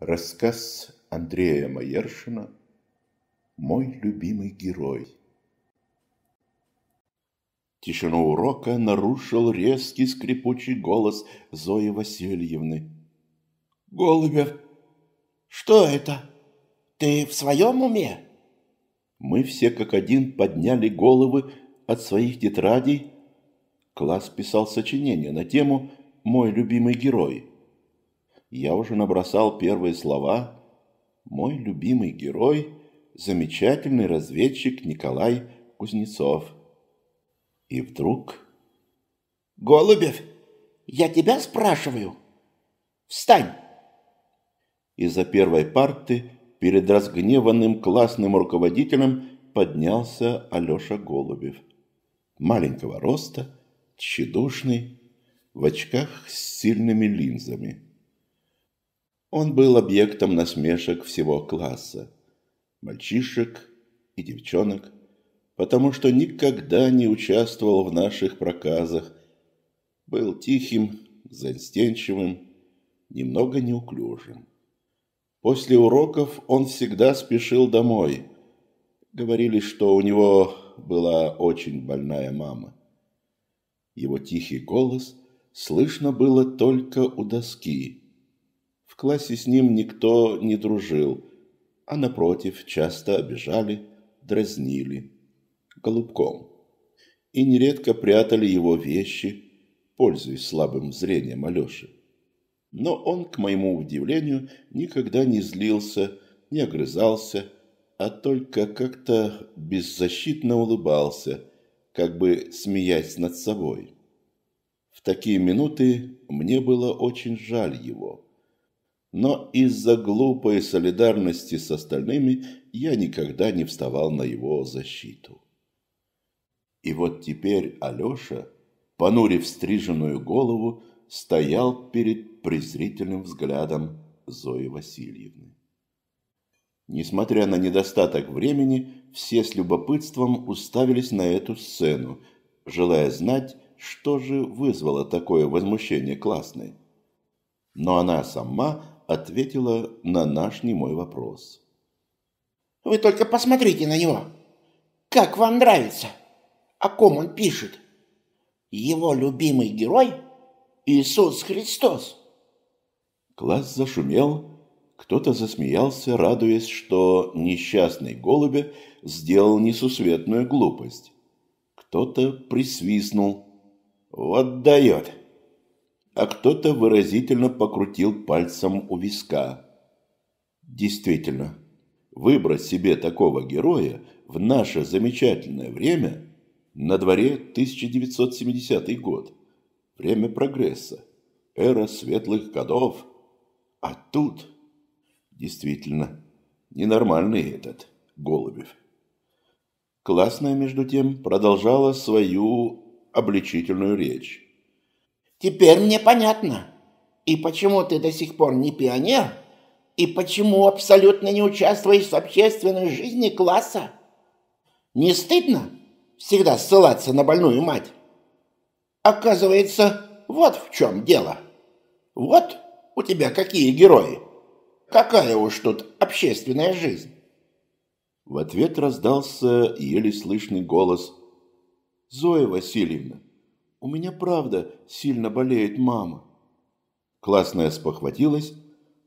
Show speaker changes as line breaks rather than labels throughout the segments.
Рассказ Андрея Маершина «Мой любимый герой». Тишину урока нарушил резкий скрипучий голос Зои Васильевны. «Голубев, что это? Ты в своем уме?» Мы все как один подняли головы от своих тетрадей. Класс писал сочинение на тему «Мой любимый герой» я уже набросал первые слова «Мой любимый герой, замечательный разведчик Николай Кузнецов». И вдруг... «Голубев, я тебя спрашиваю? Встань!» Из-за первой парты перед разгневанным классным руководителем поднялся Алеша Голубев. Маленького роста, тщедушный, в очках с сильными линзами – он был объектом насмешек всего класса. Мальчишек и девчонок, потому что никогда не участвовал в наших проказах. Был тихим, застенчивым, немного неуклюжим. После уроков он всегда спешил домой. Говорили, что у него была очень больная мама. Его тихий голос слышно было только у доски – классе с ним никто не дружил, а напротив часто обижали, дразнили. Голубком. И нередко прятали его вещи, пользуясь слабым зрением Алёши. Но он, к моему удивлению, никогда не злился, не огрызался, а только как-то беззащитно улыбался, как бы смеясь над собой. В такие минуты мне было очень жаль его но из-за глупой солидарности с остальными я никогда не вставал на его защиту. И вот теперь Алеша, понурив стриженную голову, стоял перед презрительным взглядом Зои Васильевны. Несмотря на недостаток времени, все с любопытством уставились на эту сцену, желая знать, что же вызвало такое возмущение классной. Но она сама ответила на наш немой вопрос. «Вы только посмотрите на него! Как вам нравится? О ком он пишет? Его любимый герой – Иисус Христос!» Класс зашумел, кто-то засмеялся, радуясь, что несчастный голубя сделал несусветную глупость. Кто-то присвистнул. «Вот дает!» а кто-то выразительно покрутил пальцем у виска. Действительно, выбрать себе такого героя в наше замечательное время, на дворе 1970 год, время прогресса, эра светлых годов, а тут... Действительно, ненормальный этот Голубев. Классная, между тем, продолжала свою обличительную речь. Теперь мне понятно, и почему ты до сих пор не пионер, и почему абсолютно не участвуешь в общественной жизни класса. Не стыдно всегда ссылаться на больную мать? Оказывается, вот в чем дело. Вот у тебя какие герои. Какая уж тут общественная жизнь. В ответ раздался еле слышный голос. «Зоя Васильевна, у меня правда сильно болеет мама. Классная спохватилась,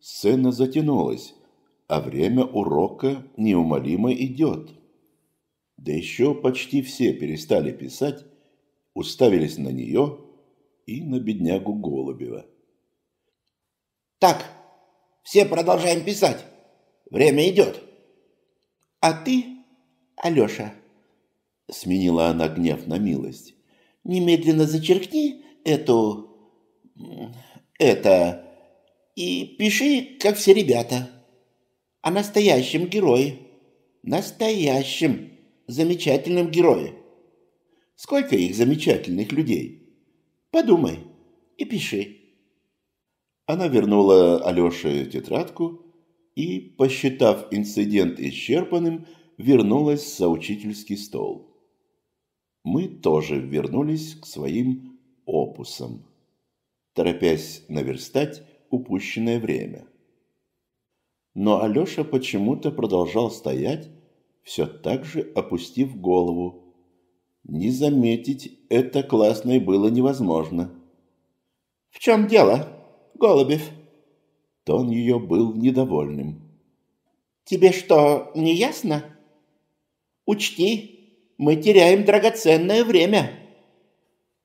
сцена затянулась, а время урока неумолимо идет. Да еще почти все перестали писать, уставились на нее и на беднягу Голубева. «Так, все продолжаем писать. Время идет. А ты, Алеша?» Сменила она гнев на милость. Немедленно зачеркни эту... это... И пиши, как все ребята. О настоящем герое. Настоящем замечательном герое. Сколько их замечательных людей? Подумай и пиши. Она вернула Алёше тетрадку и, посчитав инцидент исчерпанным, вернулась за учительский стол мы тоже вернулись к своим опусам, торопясь наверстать упущенное время. Но Алёша почему-то продолжал стоять, все так же опустив голову. Не заметить это классное было невозможно. «В чем дело, Голубев?» Тон ее был недовольным. «Тебе что, не ясно? Учти, мы теряем драгоценное время.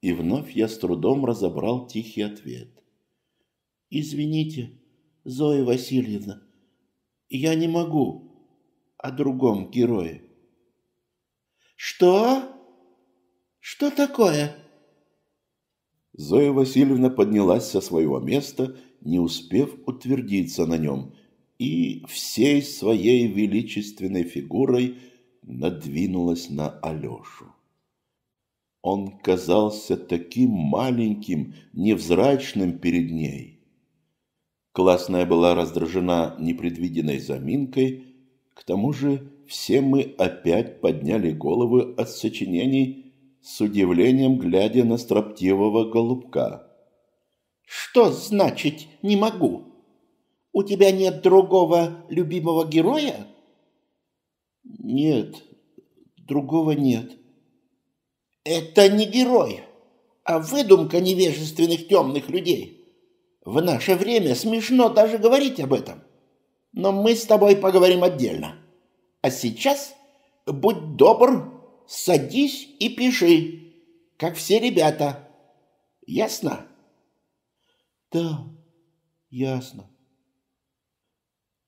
И вновь я с трудом разобрал тихий ответ. Извините, Зоя Васильевна, я не могу о другом герое. Что? Что такое? Зоя Васильевна поднялась со своего места, не успев утвердиться на нем, и всей своей величественной фигурой – надвинулась на Алешу. Он казался таким маленьким, невзрачным перед ней. Классная была раздражена непредвиденной заминкой, к тому же все мы опять подняли головы от сочинений с удивлением, глядя на строптивого голубка. «Что значит «не могу»? У тебя нет другого любимого героя?» Нет, другого нет. Это не герой, а выдумка невежественных темных людей. В наше время смешно даже говорить об этом. Но мы с тобой поговорим отдельно. А сейчас будь добр, садись и пиши, как все ребята. Ясно? Да, ясно.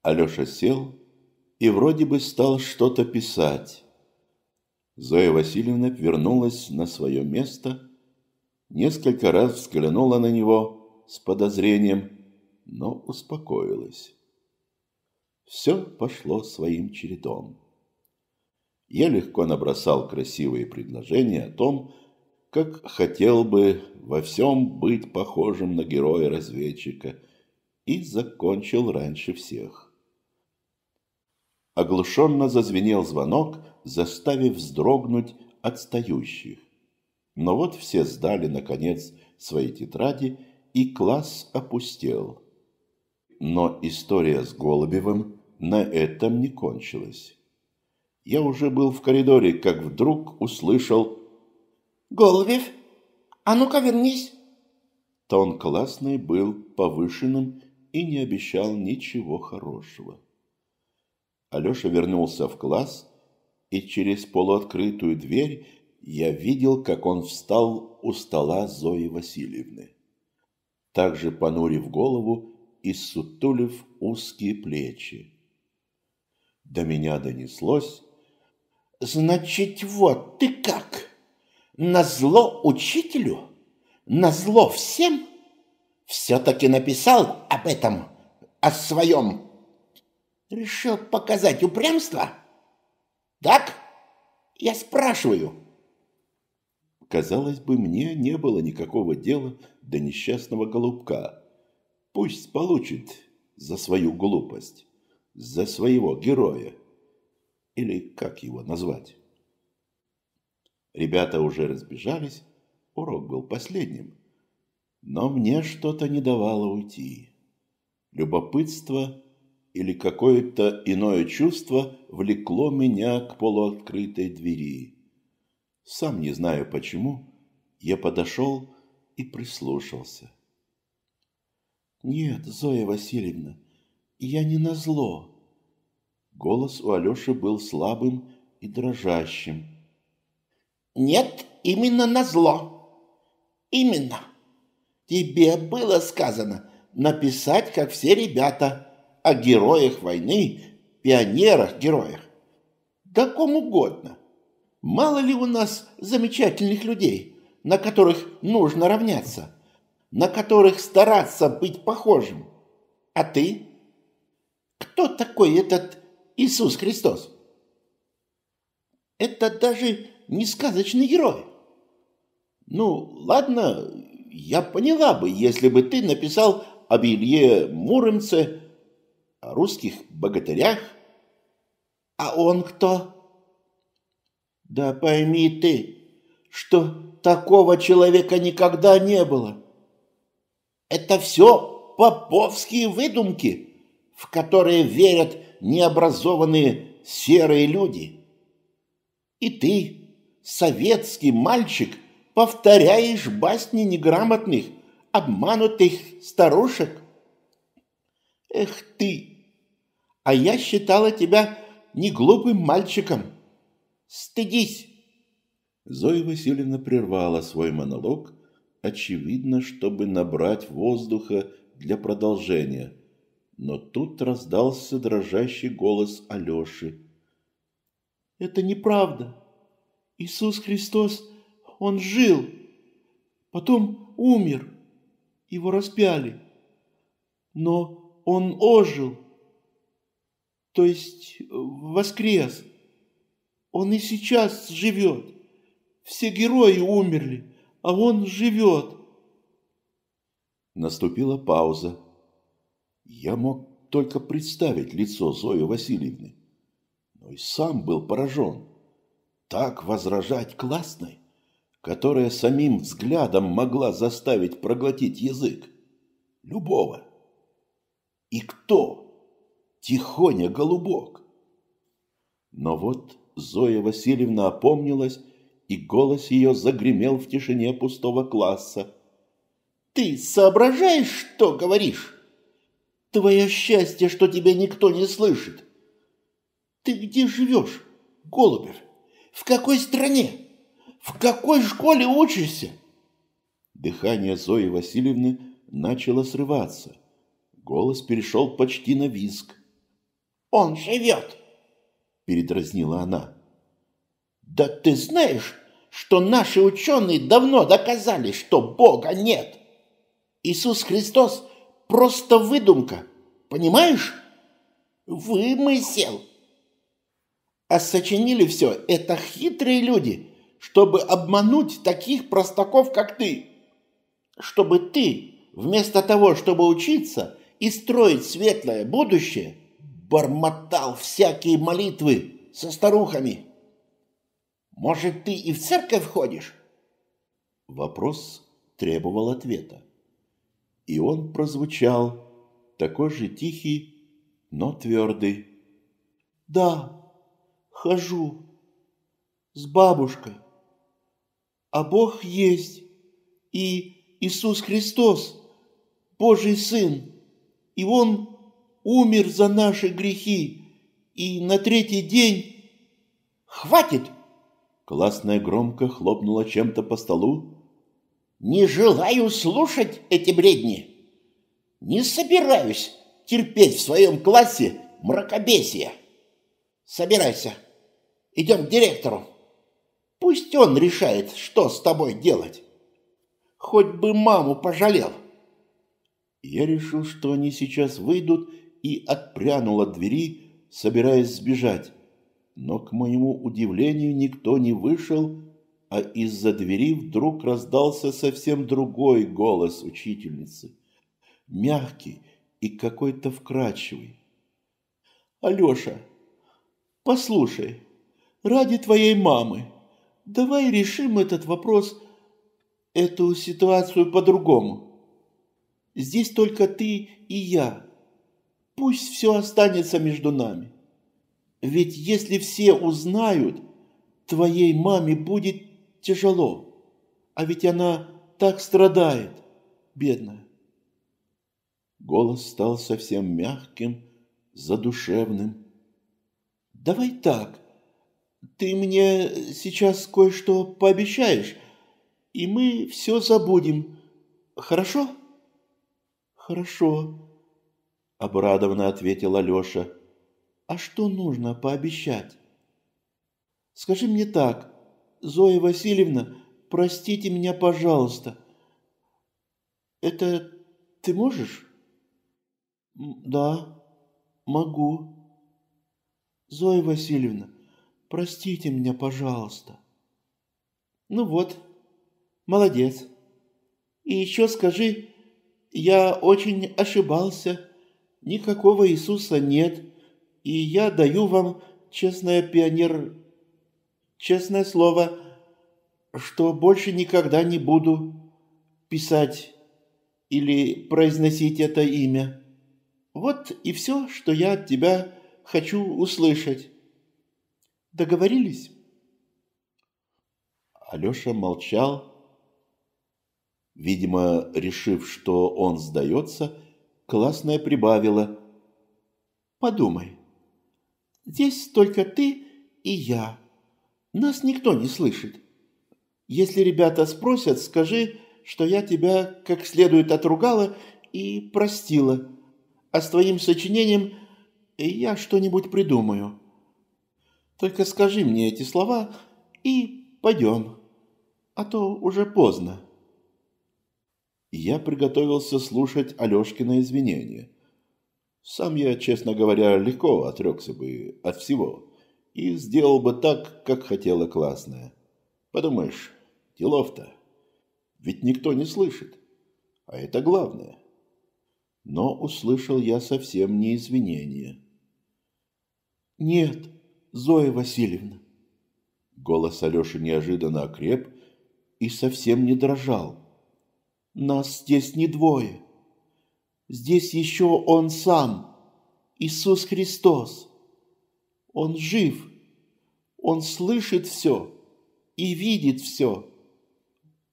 Алеша сел и вроде бы стал что-то писать. Зоя Васильевна вернулась на свое место, несколько раз взглянула на него с подозрением, но успокоилась. Все пошло своим чередом. Я легко набросал красивые предложения о том, как хотел бы во всем быть похожим на героя-разведчика, и закончил раньше всех. Оглушенно зазвенел звонок, заставив вздрогнуть отстающих. Но вот все сдали, наконец, свои тетради, и класс опустел. Но история с Голубевым на этом не кончилась. Я уже был в коридоре, как вдруг услышал «Голубев, а ну-ка вернись!» Тон классный был повышенным и не обещал ничего хорошего. Алеша вернулся в класс, и через полуоткрытую дверь я видел, как он встал у стола Зои Васильевны. Также понурив голову и сутулив узкие плечи. До меня донеслось. «Значит, вот ты как! Назло учителю, назло всем, все-таки написал об этом, о своем Решил показать упрямство? Так? Я спрашиваю. Казалось бы, мне не было никакого дела до несчастного голубка. Пусть получит за свою глупость, за своего героя. Или как его назвать? Ребята уже разбежались, урок был последним. Но мне что-то не давало уйти. Любопытство или какое-то иное чувство влекло меня к полуоткрытой двери. Сам не знаю почему, я подошел и прислушался. «Нет, Зоя Васильевна, я не назло». Голос у Алеши был слабым и дрожащим. «Нет, именно назло. Именно. Тебе было сказано написать, как все ребята» о героях войны, пионерах-героях, да ком угодно. Мало ли у нас замечательных людей, на которых нужно равняться, на которых стараться быть похожим. А ты? Кто такой этот Иисус Христос? Это даже не сказочный герой. Ну, ладно, я поняла бы, если бы ты написал об Илье Муромце русских богатырях. А он кто? Да пойми ты, что такого человека никогда не было. Это все поповские выдумки, в которые верят необразованные серые люди. И ты, советский мальчик, повторяешь басни неграмотных, обманутых старушек. Эх ты, а я считала тебя не глупым мальчиком. Стыдись!» Зоя Васильевна прервала свой монолог, очевидно, чтобы набрать воздуха для продолжения. Но тут раздался дрожащий голос Алёши. «Это неправда. Иисус Христос, Он жил, потом умер, Его распяли, но Он ожил, то есть э, воскрес. Он и сейчас живет. Все герои умерли, а он живет. Наступила пауза. Я мог только представить лицо Зои Васильевны, но и сам был поражен. Так возражать классной, которая самим взглядом могла заставить проглотить язык. Любого. И кто? Тихоня, голубок!» Но вот Зоя Васильевна опомнилась, и голос ее загремел в тишине пустого класса. «Ты соображаешь, что говоришь? Твое счастье, что тебя никто не слышит! Ты где живешь, голубер? В какой стране? В какой школе учишься?» Дыхание Зои Васильевны начало срываться. Голос перешел почти на виск. Он живет!» – передразнила она. «Да ты знаешь, что наши ученые давно доказали, что Бога нет! Иисус Христос – просто выдумка, понимаешь? Вымысел!» А сочинили все это хитрые люди, чтобы обмануть таких простаков, как ты. Чтобы ты, вместо того, чтобы учиться и строить светлое будущее – бормотал всякие молитвы со старухами. Может, ты и в церковь ходишь? Вопрос требовал ответа. И он прозвучал, такой же тихий, но твердый. Да, хожу с бабушкой. А Бог есть, и Иисус Христос, Божий Сын, и Он умер за наши грехи, и на третий день... Хватит!» Классная громко хлопнула чем-то по столу. «Не желаю слушать эти бредни. Не собираюсь терпеть в своем классе мракобесие. Собирайся, идем к директору. Пусть он решает, что с тобой делать. Хоть бы маму пожалел». Я решил, что они сейчас выйдут и отпрянул от двери, собираясь сбежать. Но, к моему удивлению, никто не вышел, а из-за двери вдруг раздался совсем другой голос учительницы, мягкий и какой-то вкрадчивый. «Алеша, послушай, ради твоей мамы, давай решим этот вопрос, эту ситуацию по-другому. Здесь только ты и я, Пусть все останется между нами. Ведь если все узнают, твоей маме будет тяжело. А ведь она так страдает, бедная. Голос стал совсем мягким, задушевным. Давай так. Ты мне сейчас кое-что пообещаешь, и мы все забудем. Хорошо? Хорошо обрадованно ответила Леша. А что нужно пообещать? Скажи мне так, Зоя Васильевна, простите меня, пожалуйста. Это ты можешь? Да, могу. Зоя Васильевна, простите меня, пожалуйста. Ну вот, молодец. И еще скажи, я очень ошибался. Никакого Иисуса нет, и я даю вам честное пионер... честное слово, что больше никогда не буду писать или произносить это имя. Вот и все, что я от тебя хочу услышать. Договорились?» Алеша молчал, видимо, решив, что он сдается – Классная прибавила. Подумай. Здесь только ты и я. Нас никто не слышит. Если ребята спросят, скажи, что я тебя как следует отругала и простила. А с твоим сочинением я что-нибудь придумаю. Только скажи мне эти слова и пойдем, а то уже поздно я приготовился слушать Алешкина извинения. Сам я, честно говоря, легко отрекся бы от всего и сделал бы так, как хотела классная. Подумаешь, делов-то. Ведь никто не слышит. А это главное. Но услышал я совсем не извинения. «Нет, Зоя Васильевна!» Голос Алеши неожиданно окреп и совсем не дрожал. Нас здесь не двое. Здесь еще Он сам, Иисус Христос. Он жив, Он слышит все и видит все.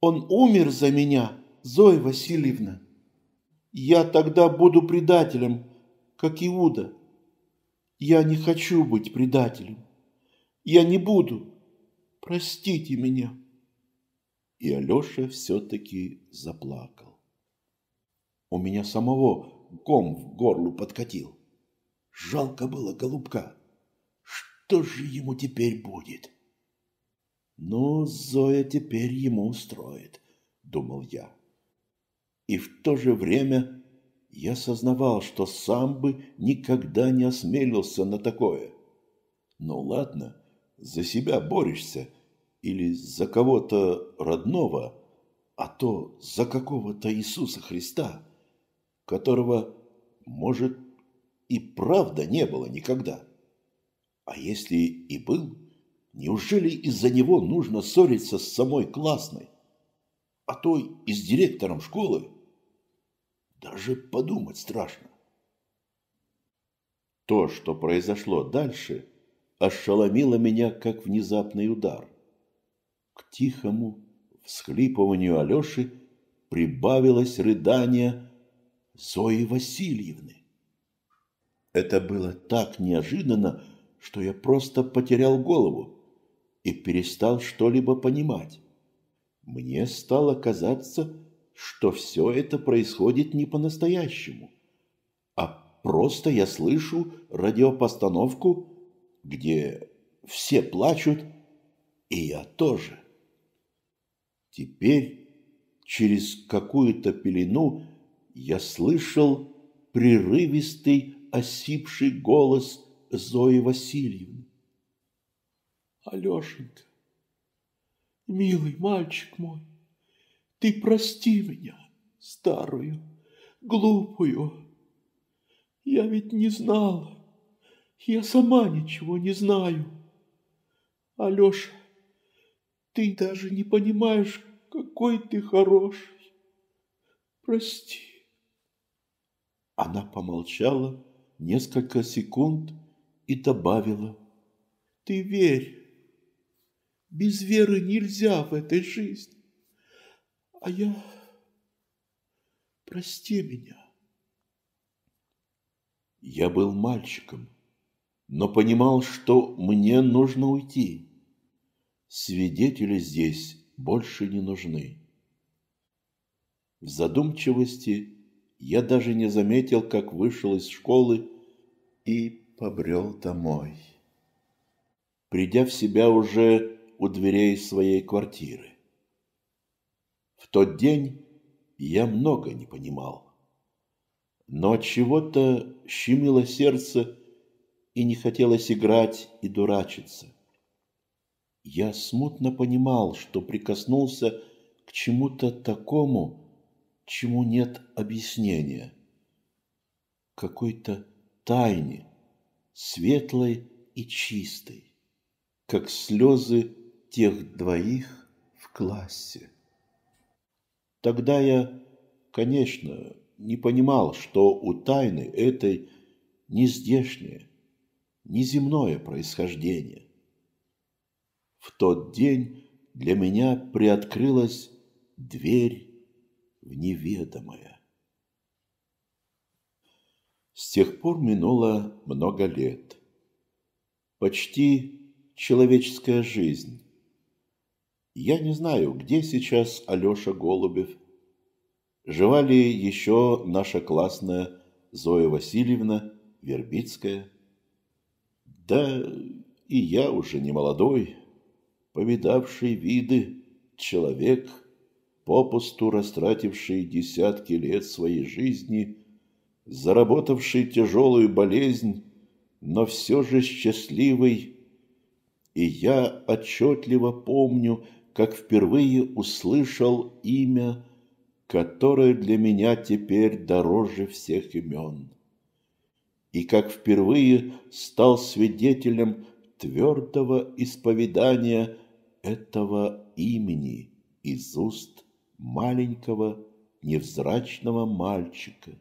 Он умер за меня, Зоя Васильевна. Я тогда буду предателем, как Иуда. Я не хочу быть предателем. Я не буду. Простите меня. И Алеша все-таки заплакал. У меня самого ком в горлу подкатил. Жалко было голубка. Что же ему теперь будет? Ну, Зоя теперь ему устроит, думал я. И в то же время я сознавал, что сам бы никогда не осмелился на такое. Ну ладно, за себя борешься – или за кого-то родного, а то за какого-то Иисуса Христа, которого, может, и правда не было никогда. А если и был, неужели из-за него нужно ссориться с самой классной, а то и с директором школы? Даже подумать страшно. То, что произошло дальше, ошеломило меня, как внезапный удар. К тихому всхлипыванию Алёши прибавилось рыдание Зои Васильевны. Это было так неожиданно, что я просто потерял голову и перестал что-либо понимать. Мне стало казаться, что все это происходит не по-настоящему, а просто я слышу радиопостановку, где все плачут, и я тоже. Теперь через какую-то пелену я слышал прерывистый осипший голос Зои Васильевны. Алешенька, милый мальчик мой, ты прости меня, старую, глупую. Я ведь не знала, я сама ничего не знаю. Алеша, ты даже не понимаешь, какой ты хороший. Прости. Она помолчала несколько секунд и добавила. Ты верь. Без веры нельзя в этой жизни. А я... Прости меня. Я был мальчиком, но понимал, что мне нужно уйти. Свидетели здесь больше не нужны. В задумчивости я даже не заметил, как вышел из школы и побрел домой. Придя в себя уже у дверей своей квартиры. В тот день я много не понимал. Но от чего-то щемило сердце и не хотелось играть и дурачиться. Я смутно понимал, что прикоснулся к чему-то такому, чему нет объяснения. Какой-то тайне, светлой и чистой, как слезы тех двоих в классе. Тогда я, конечно, не понимал, что у тайны этой нездешнее, неземное происхождение. В тот день для меня приоткрылась дверь в неведомое. С тех пор минуло много лет. Почти человеческая жизнь. Я не знаю, где сейчас Алеша Голубев. Жива ли еще наша классная Зоя Васильевна Вербицкая? Да и я уже не молодой, повидавший виды, человек, попусту растративший десятки лет своей жизни, заработавший тяжелую болезнь, но все же счастливый. И я отчетливо помню, как впервые услышал имя, которое для меня теперь дороже всех имен. И как впервые стал свидетелем твердого исповедания – этого имени из уст маленького невзрачного мальчика.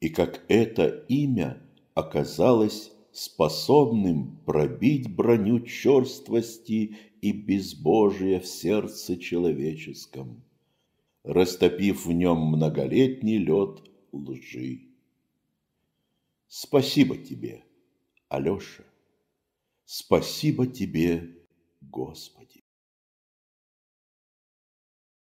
И как это имя оказалось способным пробить броню черствости и безбожия в сердце человеческом, растопив в нем многолетний лед лжи. Спасибо тебе, Алеша, спасибо тебе, Господи.